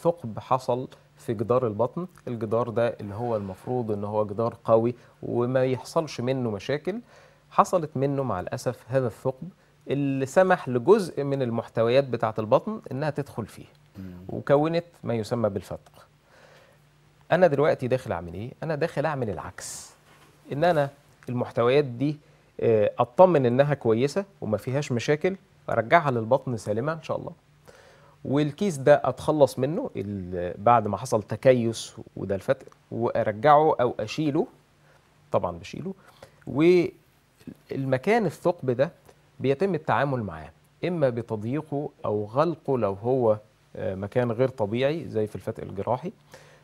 B: ثقب حصل في جدار البطن الجدار ده اللي هو المفروض ان هو جدار قوي وما يحصلش منه مشاكل حصلت منه مع الاسف هذا الثقب اللي سمح لجزء من المحتويات بتاعه البطن انها تدخل فيه مم. وكونت ما يسمى بالفتق انا دلوقتي داخل اعمل ايه انا داخل اعمل العكس ان انا المحتويات دي آه، اطمن انها كويسه وما فيهاش مشاكل ارجعها للبطن سالمه ان شاء الله والكيس ده اتخلص منه بعد ما حصل تكيس وده الفتق وارجعه او اشيله طبعا بشيله والمكان الثقب ده بيتم التعامل معاه اما بتضييقه او غلقه لو هو آه، مكان غير طبيعي زي في الفتق الجراحي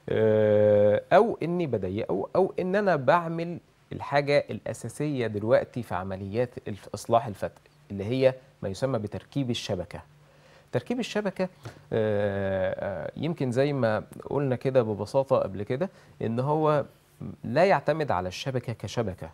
B: آه، او اني بضيقه او ان انا بعمل الحاجه الاساسيه دلوقتي في عمليات اصلاح الفتق اللي هي ما يسمى بتركيب الشبكه تركيب الشبكه آه، آه، يمكن زي ما قلنا كده ببساطه قبل كده ان هو لا يعتمد على الشبكه كشبكه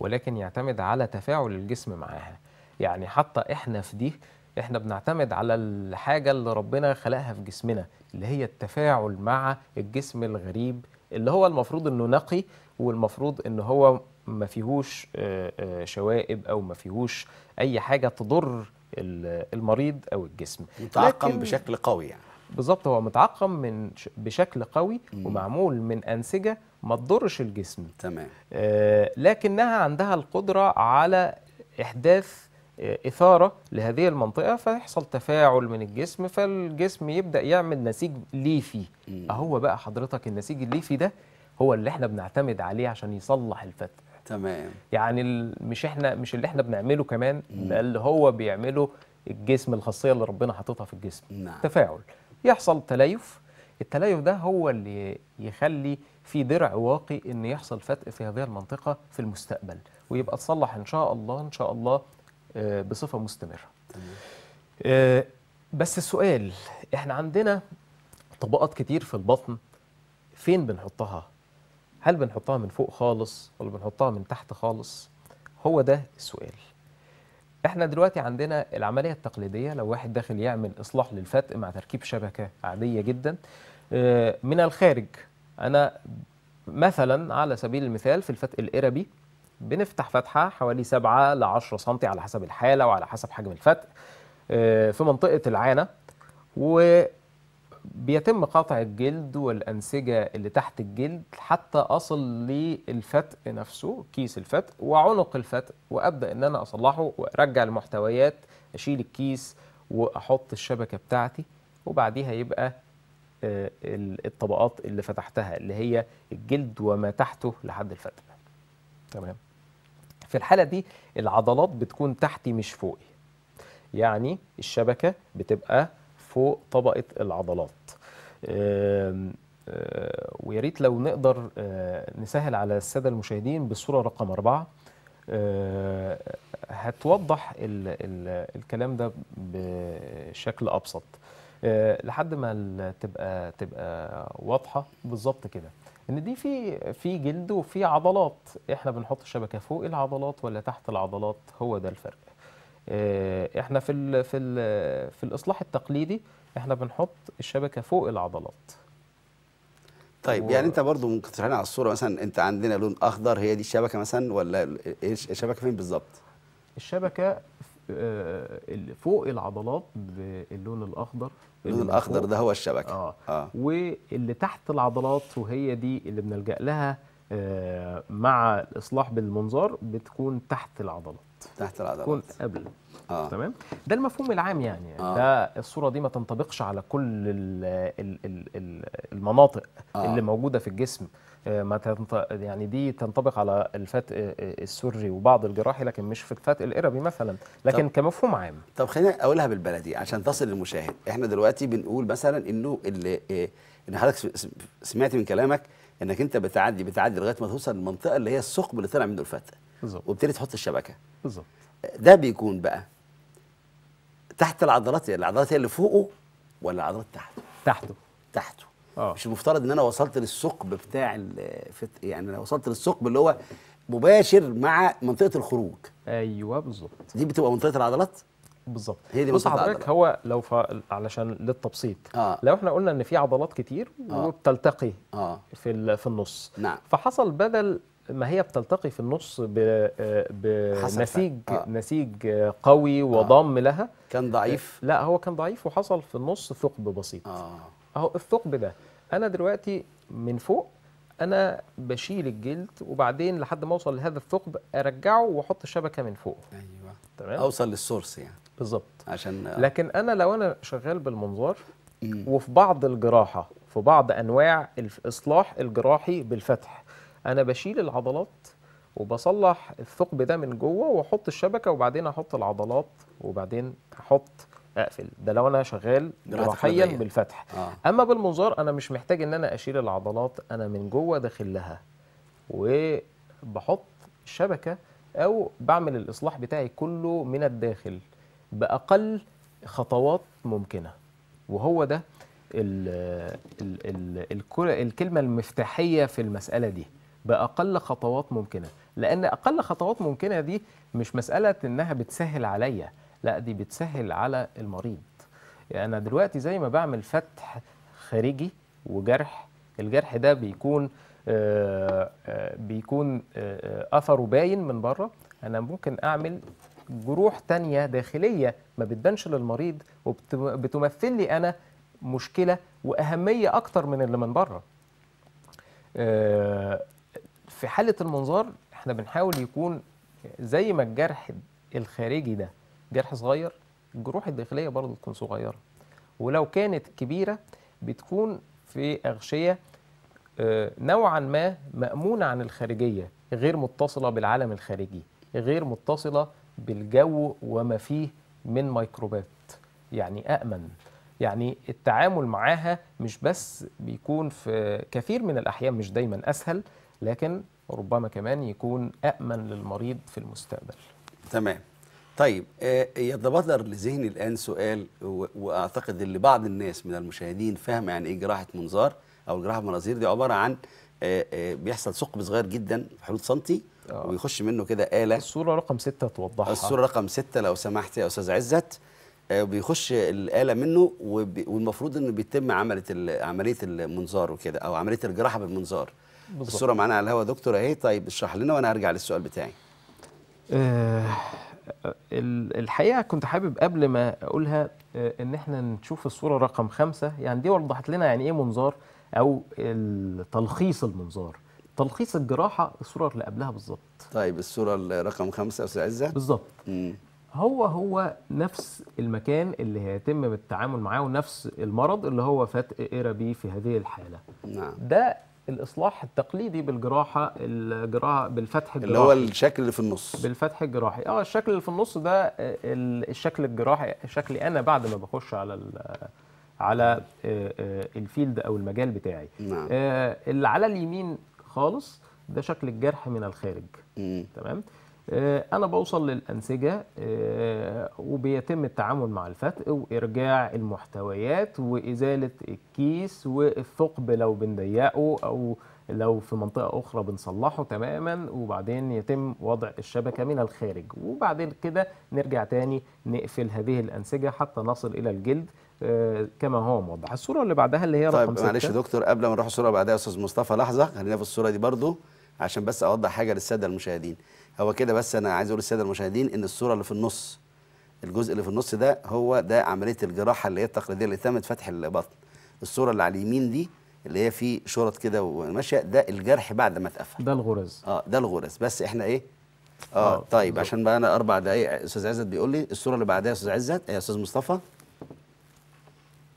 B: ولكن يعتمد على تفاعل الجسم معاها يعني حتى احنا في دي احنا بنعتمد على الحاجه اللي ربنا خلقها في جسمنا اللي هي التفاعل مع الجسم الغريب اللي هو المفروض انه نقي والمفروض ان هو ما فيهوش آه، آه، شوائب او ما فيهوش اي حاجه تضر المريض او الجسم متعقم بشكل قوي يعني بالظبط هو متعقم من بشكل قوي ومعمول من انسجه ما تضرش الجسم تمام آه لكنها عندها القدره على احداث آه، إثارة لهذه المنطقة فيحصل تفاعل من الجسم فالجسم يبدأ يعمل نسيج ليفي أهو بقى حضرتك النسيج الليفي ده هو اللي احنا بنعتمد عليه عشان يصلح الفتح تمام يعني مش احنا مش اللي احنا بنعمله كمان اللي هو بيعمله الجسم الخاصية اللي ربنا حاططها في الجسم نعم. تفاعل يحصل تليف التليف ده هو اللي يخلي في درع واقي ان يحصل فتق في هذه المنطقه في المستقبل ويبقى تصلح ان شاء الله ان شاء الله آه، بصفه مستمره آه، بس السؤال احنا عندنا طبقات كتير في البطن فين بنحطها هل بنحطها من فوق خالص ولا بنحطها من تحت خالص هو ده السؤال احنا دلوقتي عندنا العملية التقليدية لو واحد داخل يعمل إصلاح للفتق مع تركيب شبكة عادية جدا آه، من الخارج أنا مثلا على سبيل المثال في الفتق الإربي بنفتح فتحه حوالي 7 ل 10 سم على حسب الحاله وعلى حسب حجم الفتح آه، في منطقه العانه وبيتم قطع الجلد والانسجه اللي تحت الجلد حتى اصل للفتق نفسه كيس الفتق وعنق الفتق وابدا ان انا اصلحه وارجع المحتويات اشيل الكيس واحط الشبكه بتاعتي وبعديها يبقى آه، الطبقات اللي فتحتها اللي هي الجلد وما تحته لحد الفتق تمام في الحالة دي العضلات بتكون تحتي مش فوقي يعني الشبكة بتبقى فوق طبقة العضلات آه، ويا ريت لو نقدر آه، نسهل على السادة المشاهدين بالصورة رقم أربعة آه، هتوضح الـ الـ الكلام ده بشكل أبسط لحد ما تبقى تبقى واضحة بالظبط كده ان دي في في جلد وفي عضلات احنا بنحط الشبكه فوق العضلات ولا تحت العضلات هو ده الفرق آه، احنا في الـ في الـ في الاصلاح التقليدي احنا بنحط الشبكه فوق العضلات طيب و... يعني انت
A: برضو ممكن تشرح لنا على الصوره مثلا انت عندنا لون اخضر هي دي الشبكه مثلا ولا الشبكه فين بالظبط
B: الشبكه آه، فوق العضلات باللون الاخضر اللون الاخضر ده هو
A: الشبكه آه. آه.
B: واللي تحت العضلات وهي دي اللي بنلجا لها آه، مع الاصلاح بالمنظار بتكون تحت العضلات تحت العضلات تكون قبل آه. تمام ده المفهوم العام يعني, آه. ده الصوره دي ما تنطبقش على كل الـ الـ الـ المناطق آه. اللي موجوده في الجسم آه، ما يعني دي تنطبق على الفتق آه، آه، السري وبعض الجراحي لكن مش في الفتق الإربي مثلا لكن طب كمفهوم عام طب خلينا اقولها
A: بالبلدي عشان تصل للمشاهد احنا دلوقتي بنقول مثلا انه اللي ان حضرتك سمعت من كلامك انك انت بتعدي بتعدي لغايه ما توصل للمنطقه اللي هي الثقب اللي طلع منه الفتق بالظبط وبالتالي تحط الشبكه بالظبط ده بيكون بقى تحت العضلات العضلات هي اللي فوقه ولا العضلات تحته تحته تحته اه مش المفترض ان انا وصلت للثقب بتاع يعني انا وصلت للثقب اللي هو مباشر
B: مع منطقه الخروج ايوه بالظبط دي بتبقى منطقه العضلات بالظبط هي دي بص حضرتك هو لو ف... علشان للتبسيط آه. لو احنا قلنا ان في عضلات كتير آه. وبتلتقي آه. في ال... في النص نعم. فحصل بدل ما هي بتلتقي في النص بنسيج آه،, آه. نسيج آه، قوي آه. وضم آه. لها كان ضعيف لا هو كان ضعيف وحصل في النص ثقب بسيط آه. اهو الثقب ده انا دلوقتي من فوق انا بشيل الجلد وبعدين لحد ما اوصل لهذا الثقب ارجعه واحط الشبكه من فوق ايوه تمام اوصل للسورس يعني بالظبط عشان آه. لكن انا لو انا شغال بالمنظار وفي بعض الجراحه في بعض انواع الاصلاح الجراحي بالفتح انا بشيل العضلات وبصلح الثقب ده من جوه واحط الشبكه وبعدين احط العضلات وبعدين احط اقفل ده لو انا شغال جراحيا بالفتح آه. اما بالمنظار انا مش محتاج ان انا اشيل العضلات انا من جوه داخل لها وبحط شبكه او بعمل الاصلاح بتاعي كله من الداخل باقل خطوات ممكنه وهو ده الـ الـ الـ الكلمه المفتاحيه في المساله دي باقل خطوات ممكنه لان اقل خطوات ممكنه دي مش مساله انها بتسهل عليا لا دي بتسهل على المريض يعني انا دلوقتي زي ما بعمل فتح خارجي وجرح الجرح ده بيكون آه، آه، بيكون آه، اثره باين من بره انا ممكن اعمل جروح تانية داخلية ما بتبانش للمريض وبتمثل لي أنا مشكلة وأهمية أكتر من اللي من بره في حاله المنظار احنا بنحاول يكون زي ما الجرح الخارجي ده جرح صغير الجروح الداخليه برضه تكون صغيره ولو كانت كبيره بتكون في اغشيه آه، نوعا ما مامونه عن الخارجيه غير متصله بالعالم الخارجي غير متصله بالجو وما فيه من ميكروبات يعني امن يعني التعامل معاها مش بس بيكون في كثير من الاحيان مش دايما اسهل لكن ربما كمان يكون أأمن للمريض في المستقبل
A: تمام طيب آه، يتبادر لذهني الآن سؤال وأعتقد اللي بعض الناس من المشاهدين فهم يعني إيه جراحة منظار أو جراحة مناظير دي عبارة عن آه، آه، بيحصل ثقب صغير جدا في حدود سنتي أوه. ويخش منه كده آلة الصورة رقم 6 توضحها الصورة رقم 6 لو سمحت يا أستاذ عزت بيخش الآلة منه والمفروض إنه بيتم عملية المنظار وكده أو عملية الجراحة بالمنظار بالضبط. الصوره معانا على الهواء دكتور اهي طيب اشرح لنا وانا ارجع للسؤال بتاعي
B: أه الحقيقه كنت حابب قبل ما اقولها آه، ان احنا نشوف الصوره رقم خمسة يعني دي وضحت لنا يعني ايه منظار او تلخيص المنظار تلخيص الجراحه الصوره اللي قبلها بالظبط طيب الصوره رقم خمسة يا استاذ عزه بالظبط هو هو نفس المكان اللي هيتم بالتعامل معاه ونفس المرض اللي هو فات ايرا بيه في هذه الحاله نعم ده الاصلاح التقليدي بالجراحه الجراحه بالفتح الجراحي اللي هو الشكل اللي في النص بالفتح الجراحي اه الشكل اللي في النص ده الشكل الجراحي شكلي انا بعد ما بخش على على آه، آه، الفيلد او المجال بتاعي نعم. آه، اللي على اليمين خالص ده شكل الجرح من الخارج مم. تمام آه، انا بوصل للانسجه آه، وبيتم التعامل مع الفتق وارجاع المحتويات وازاله الكيس والثقب لو بنضيقه او لو في منطقه اخرى بنصلحه تماما وبعدين يتم وضع الشبكه من الخارج وبعدين كده نرجع تاني نقفل هذه الانسجه حتى نصل الى الجلد آه، كما هو موضح الصوره اللي بعدها اللي هي طيب رقم طيب معلش يا
A: دكتور قبل ما نروح الصوره اللي بعدها يا استاذ مصطفى لحظه خلينا في الصوره دي برضو عشان بس اوضح حاجه للساده المشاهدين هو كده بس انا عايز اقول للساده المشاهدين ان الصوره اللي في النص الجزء اللي في النص ده هو ده عمليه الجراحه اللي هي التقليديه اللي تمت فتح البطن الصوره اللي على اليمين دي اللي هي في شرط كده وماشيه ده الجرح بعد ما اتقفل ده الغرز اه ده الغرز بس احنا ايه اه, آه طيب عشان بقى انا اربع دقائق استاذ عزت بيقول لي الصوره اللي بعدها يا استاذ عزت يا استاذ مصطفى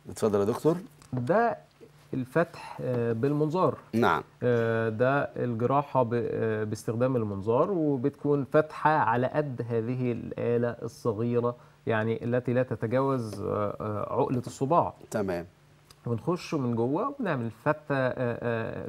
A: اتفضل يا دكتور
B: ده الفتح آه، بالمنظار نعم آه، ده الجراحة آه، باستخدام المنظار وبتكون فتحة على قد هذه الآلة الصغيرة يعني التي لا تتجاوز عقلة الصباع تمام ونخش من جوه ونعمل فتة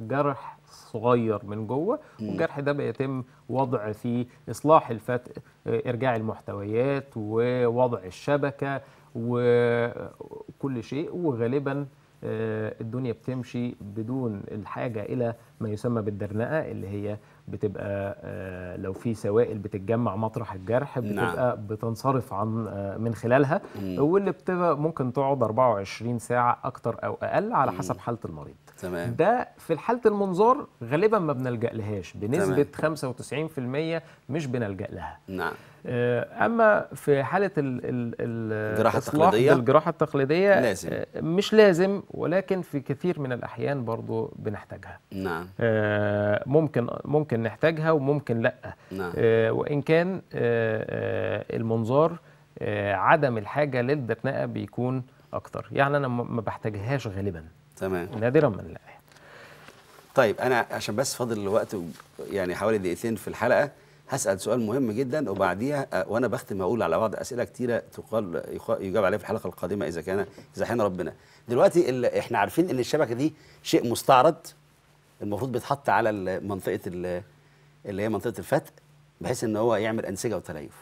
B: جرح صغير من جوه والجرح ده بيتم وضع فيه اصلاح الفتق ارجاع المحتويات ووضع الشبكه وكل شيء وغالبا آه، الدنيا بتمشي بدون الحاجه الى ما يسمى بالدرنقه اللي هي بتبقى آه، لو في سوائل بتتجمع مطرح الجرح نعم. بتبقى نعم. بتنصرف عن آه، من خلالها مم. واللي بتبقى ممكن تقعد 24 ساعه اكتر او اقل على حسب حاله المريض تمام. ده في حاله المنظار غالبا ما بنلجا لهاش بنسبه تمام. 95% مش بنلجا لها نعم آه، اما في حاله الـ الـ الجراحه التقليديه الجراحه التقليديه آه، لازم. مش لازم ولكن في كثير من الاحيان برضو بنحتاجها نعم آه، ممكن ممكن نحتاجها وممكن لا نعم. وان كان المنظار عدم الحاجه للدقنقه بيكون اكتر يعني انا ما بحتاجهاش غالبا تمام نادرا ما نلاقيها
A: طيب انا عشان بس فاضل الوقت يعني حوالي دقيقتين في الحلقه هسال سؤال مهم جدا وبعديها آه، وانا بختم هقول على بعض اسئله كتيره تقال يجاب عليها في الحلقه القادمه اذا كان اذا حين ربنا دلوقتي احنا عارفين ان الشبكه دي شيء مستعرض المفروض بيتحط على منطقه اللي هي منطقه الفتق بحيث ان هو يعمل انسجه وتليف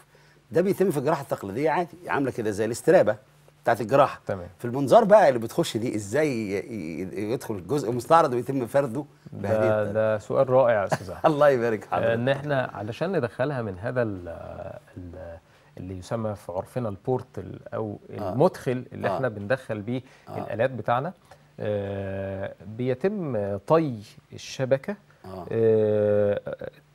A: ده بيتم في الجراحه التقليديه عادي عامله كده زي الاسترابه بتاعت الجراحه تمام في المنظار بقى اللي بتخش دي ازاي يدخل الجزء مستعرض
B: ويتم فرده ده, ده سؤال رائع يا استاذ
A: الله يبارك حضرتك آه، ان
B: احنا علشان ندخلها من هذا الـ الـ اللي يسمى في عرفنا البورت او آه. المدخل اللي آه. احنا بندخل بيه آه. الالات بتاعنا آه بيتم طي الشبكه آه. آه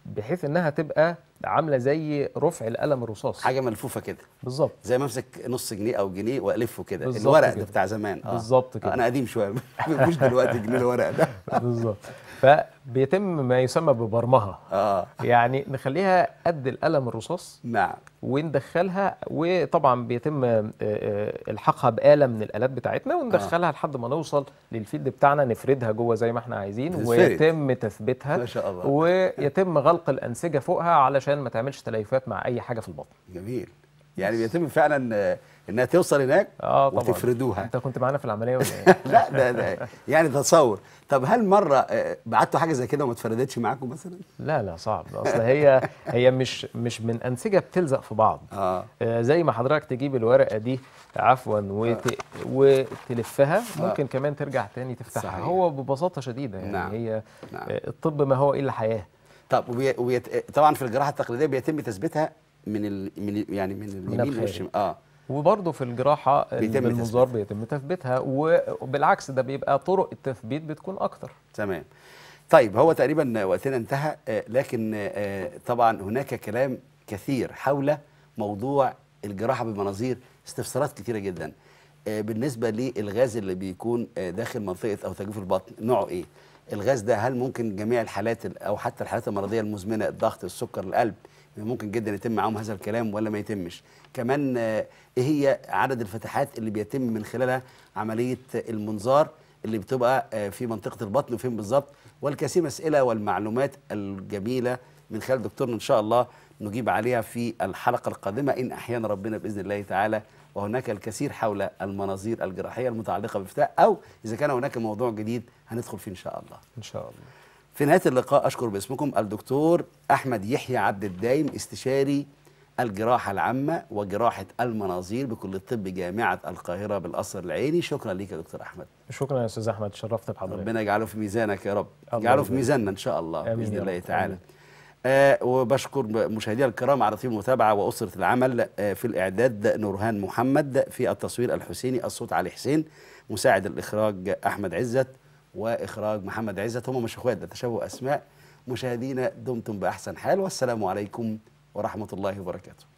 B: بحيث انها تبقى عامله زي رفع القلم الرصاص حاجه ملفوفه كده بالظبط زي ما امسك نص جنيه او جنيه
A: والفه كده الورق ده بتاع زمان اه بالظبط كده آه انا قديم شويه مش دلوقتي جنيه الورق ده
B: بالظبط بيتم ما يسمى ببرمها آه. يعني نخليها قد القلم الرصاص نعم وندخلها وطبعا بيتم آه، آه، الحقها بآلة من الآلات بتاعتنا وندخلها آه. لحد ما نوصل للفيلد بتاعنا نفردها جوه زي ما احنا عايزين ويتم تثبيتها ما شاء الله ويتم غلق الأنسجة فوقها علشان ما تعملش تليفات مع أي حاجة في البطن جميل
A: يعني بيتم فعلا آه، انها توصل هناك آه طبعًا. وتفردوها انت
B: كنت معانا في العمليه ولا
A: ايه؟ لا ده, ده يعني تصور طب هل مره آه، بعتوا حاجه زي كده وما اتفردتش معاكم مثلا؟
B: لا لا صعب اصل هي هي مش مش من انسجه بتلزق في بعض آه. آه زي ما حضرتك تجيب الورقه دي عفوا آه. وت... آه. وتلفها ممكن آه. كمان ترجع تاني تفتحها صحيح. هو ببساطه شديده يعني نعم. هي نعم. الطب ما هو الا حياه طب وبيت... طبعا في الجراحه التقليديه بيتم تثبيتها
A: من ال من يعني من اليمين والشمال اه
B: وبرضه في الجراحه بيتم المزار بيتم تثبيتها وبالعكس ده بيبقى طرق التثبيت بتكون اكتر
A: تمام طيب هو تقريبا وقتنا انتهى آه، لكن آه، طبعا هناك كلام كثير حول موضوع الجراحه بالمناظير استفسارات كثيره جدا آه، بالنسبه للغاز اللي بيكون داخل منطقه او تجويف البطن نوعه ايه الغاز ده هل ممكن جميع الحالات او حتى الحالات المرضيه المزمنه الضغط السكر القلب ممكن جدا يتم معاهم هذا الكلام ولا ما يتمش كمان آه، ايه هي عدد الفتحات اللي بيتم من خلالها عمليه المنظار اللي بتبقى آه، في منطقه البطن وفين بالظبط والكثير من الاسئله والمعلومات الجميله من خلال دكتورنا ان شاء الله نجيب عليها في الحلقه القادمه ان احيانا ربنا باذن الله تعالى وهناك الكثير حول المناظير الجراحيه المتعلقه بفتاء او اذا كان هناك موضوع جديد هندخل فيه ان شاء الله ان شاء الله في نهايه اللقاء اشكر باسمكم الدكتور احمد يحيى عبد الدايم استشاري الجراحه العامه وجراحه المناظير بكليه طب جامعه القاهره بالقصر العيني شكرا ليك يا دكتور احمد
B: شكرا يا استاذ احمد شرفت بحضرتك ربنا
A: يجعله في ميزانك يا رب يجعله في ميزاننا ان شاء الله باذن الله تعالى آه وبشكر مشاهدينا الكرام على طيب المتابعه واسره العمل آه في الاعداد نورهان محمد في التصوير الحسيني الصوت علي حسين مساعد الاخراج احمد عزت واخراج محمد عزت هم مش اخوات ده تشابه اسماء مشاهدينا دمتم باحسن حال والسلام عليكم ورحمه الله وبركاته